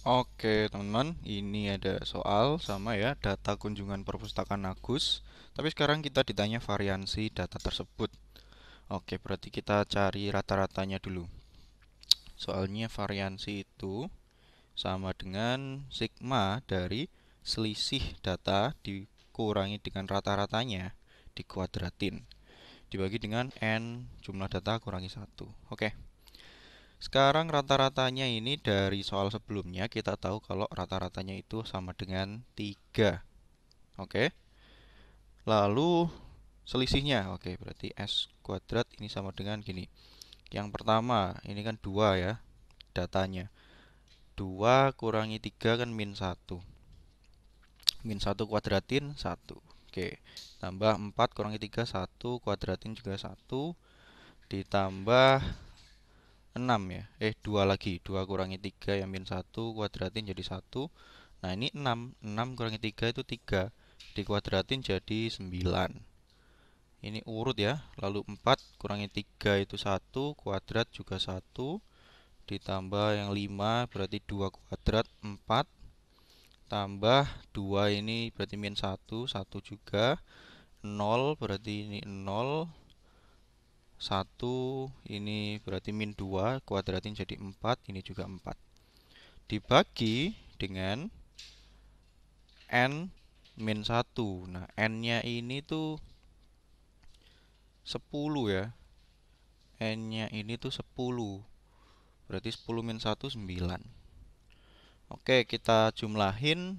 Oke teman-teman, ini ada soal sama ya data kunjungan perpustakaan Agus Tapi sekarang kita ditanya variansi data tersebut Oke, berarti kita cari rata-ratanya dulu Soalnya variansi itu sama dengan sigma dari selisih data dikurangi dengan rata-ratanya dikuadratin Dibagi dengan n jumlah data kurangi satu. Oke sekarang rata-ratanya ini dari soal sebelumnya kita tahu kalau rata-ratanya itu sama dengan 3. Oke. Lalu selisihnya. Oke, berarti S kuadrat ini sama dengan gini. Yang pertama, ini kan 2 ya datanya. 2 kurangi 3 kan min 1. Min 1 kuadratin 1. Oke, tambah 4 kurangi 3 1 kuadratin juga 1 ditambah 6 ya eh 2 lagi 2 kurangi 3 yang min 1 kuadratin jadi 1 nah ini 6 6 kurangi 3 itu 3 dikuadratin jadi 9 ini urut ya lalu 4 kurangi 3 itu 1 kuadrat juga 1 ditambah yang 5 berarti 2 kuadrat 4 tambah 2 ini berarti min 1 1 juga 0 berarti ini 0 1 ini berarti min 2 kuadratin jadi 4 ini juga 4 dibagi dengan n min 1 nah n nya ini tuh 10 ya n nya ini tuh 10 berarti 10 min 1 9 Oke kita jumlahin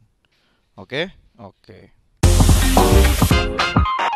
Oke? Okay? Oke. Okay.